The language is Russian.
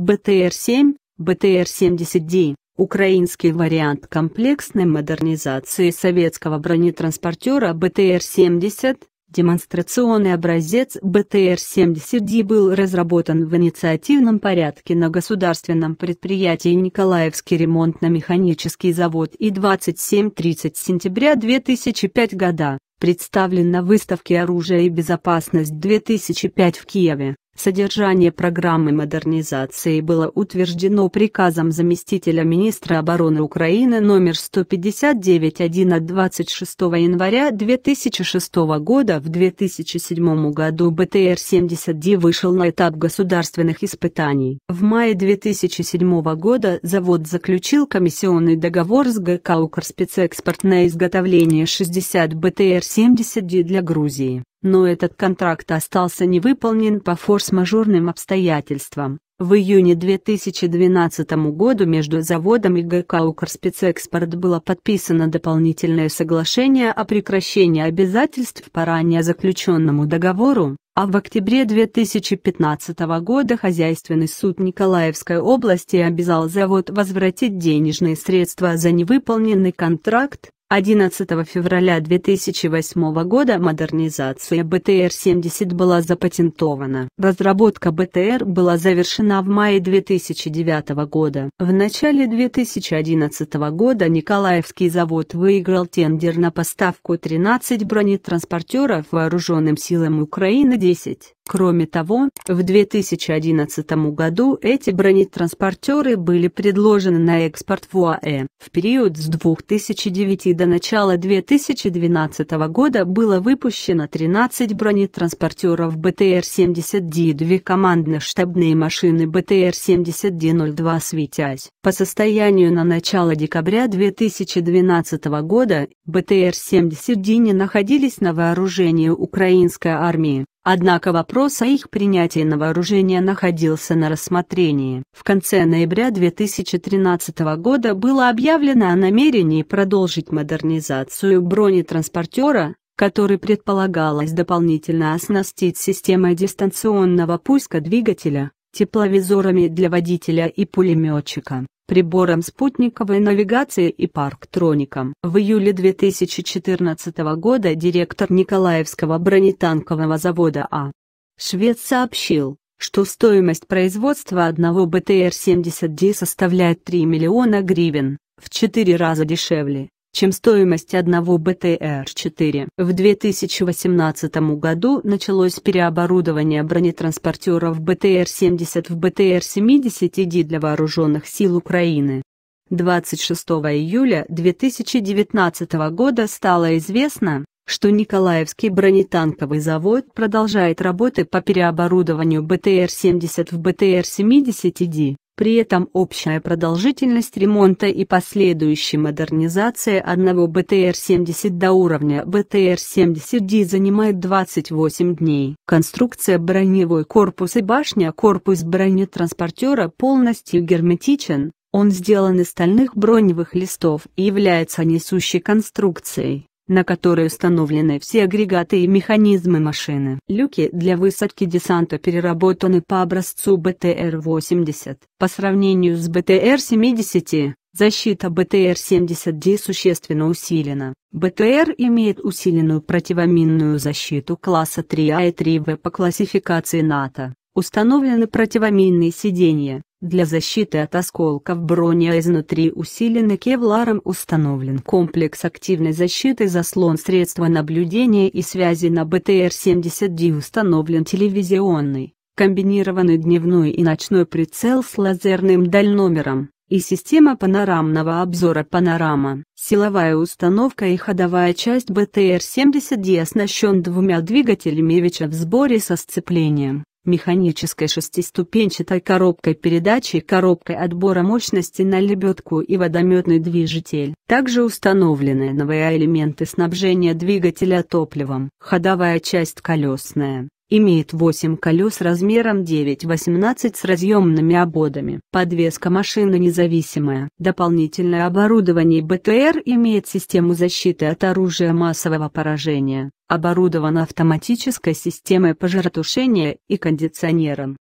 БТР-7, БТР-70D – украинский вариант комплексной модернизации советского бронетранспортера БТР-70, демонстрационный образец БТР-70D был разработан в инициативном порядке на государственном предприятии Николаевский ремонтно-механический завод и 27-30 сентября 2005 года, представлен на выставке «Оружие и безопасность-2005» в Киеве. Содержание программы модернизации было утверждено приказом заместителя министра обороны Украины номер 159-1 от 26 января 2006 года. В 2007 году бтр 70 д вышел на этап государственных испытаний. В мае 2007 года завод заключил комиссионный договор с ГК «Укрспецэкспорт» на изготовление 60 бтр 70 д для Грузии но этот контракт остался невыполнен по форс-мажорным обстоятельствам. В июне 2012 году между заводом и ГК «Укрспецэкспорт» было подписано дополнительное соглашение о прекращении обязательств по ранее заключенному договору, а в октябре 2015 года хозяйственный суд Николаевской области обязал завод возвратить денежные средства за невыполненный контракт, 11 февраля 2008 года модернизация БТР-70 была запатентована. Разработка БТР была завершена в мае 2009 года. В начале 2011 года Николаевский завод выиграл тендер на поставку 13 бронетранспортеров вооруженным силам Украины 10. Кроме того, в 2011 году эти бронетранспортеры были предложены на экспорт в УАЭ. В период с 2009 до начала 2012 года было выпущено 13 бронетранспортеров бтр 70 д и две командно-штабные машины бтр 70 д «Светясь». По состоянию на начало декабря 2012 года бтр 70 д не находились на вооружении украинской армии. Однако вопрос о их принятии на вооружение находился на рассмотрении. В конце ноября 2013 года было объявлено о намерении продолжить модернизацию бронетранспортера, который предполагалось дополнительно оснастить системой дистанционного пуска двигателя, тепловизорами для водителя и пулеметчика прибором спутниковой навигации и парктроником. В июле 2014 года директор Николаевского бронетанкового завода А. Швед сообщил, что стоимость производства одного бтр 70 д составляет 3 миллиона гривен, в 4 раза дешевле, чем стоимость одного БТР-4. В 2018 году началось переоборудование бронетранспортеров БТР-70 в БТР-70D для вооруженных сил Украины. 26 июля 2019 года стало известно, что Николаевский бронетанковый завод продолжает работы по переоборудованию БТР-70 в БТР-70D. При этом общая продолжительность ремонта и последующая модернизация одного БТР-70 до уровня БТР-70D занимает 28 дней. Конструкция броневой корпус и башня корпус бронетранспортера полностью герметичен, он сделан из стальных броневых листов и является несущей конструкцией на которой установлены все агрегаты и механизмы машины. Люки для высадки десанта переработаны по образцу БТР-80. По сравнению с БТР-70, защита БТР-70D существенно усилена. БТР имеет усиленную противоминную защиту класса 3А и 3В по классификации НАТО. Установлены противоминные сиденья, для защиты от осколков брони а изнутри усилены кевларом установлен комплекс активной защиты заслон средства наблюдения и связи на БТР-70D установлен телевизионный, комбинированный дневной и ночной прицел с лазерным дальномером, и система панорамного обзора панорама. Силовая установка и ходовая часть БТР-70D оснащен двумя двигателями Вича в сборе со сцеплением механической шестиступенчатой коробкой передачи, коробкой отбора мощности на лебедку и водометный движитель. Также установлены новые элементы снабжения двигателя топливом. Ходовая часть колесная, Имеет 8 колес размером 9-18 с разъемными ободами. Подвеска машины независимая. Дополнительное оборудование БТР имеет систему защиты от оружия массового поражения, оборудована автоматической системой пожаротушения и кондиционером.